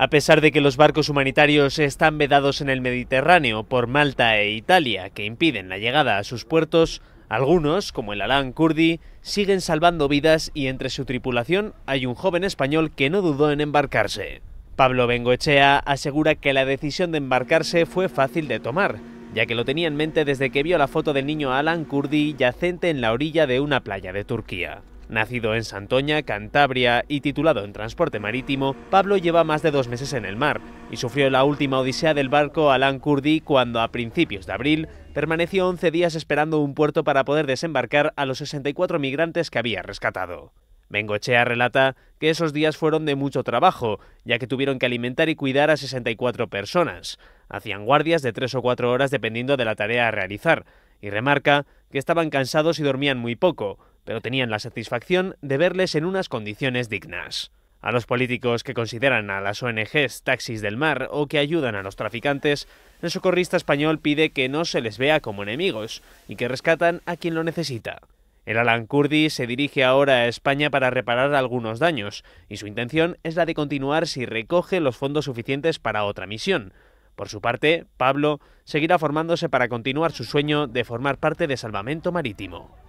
a pesar de que los barcos humanitarios están vedados en el Mediterráneo por Malta e Italia, que impiden la llegada a sus puertos, algunos, como el Alan Kurdi, siguen salvando vidas y entre su tripulación hay un joven español que no dudó en embarcarse. Pablo bengochea asegura que la decisión de embarcarse fue fácil de tomar, ya que lo tenía en mente desde que vio la foto del niño Alan Kurdi yacente en la orilla de una playa de Turquía. Nacido en Santoña, Cantabria y titulado en transporte marítimo, Pablo lleva más de dos meses en el mar y sufrió la última odisea del barco Alan Kurdi cuando a principios de abril permaneció 11 días esperando un puerto para poder desembarcar a los 64 migrantes que había rescatado. Bengochea relata que esos días fueron de mucho trabajo, ya que tuvieron que alimentar y cuidar a 64 personas. Hacían guardias de tres o cuatro horas dependiendo de la tarea a realizar, y remarca que estaban cansados y dormían muy poco, pero tenían la satisfacción de verles en unas condiciones dignas. A los políticos que consideran a las ONGs taxis del mar o que ayudan a los traficantes, el socorrista español pide que no se les vea como enemigos y que rescatan a quien lo necesita. El Alan Kurdi se dirige ahora a España para reparar algunos daños y su intención es la de continuar si recoge los fondos suficientes para otra misión. Por su parte, Pablo seguirá formándose para continuar su sueño de formar parte de Salvamento Marítimo.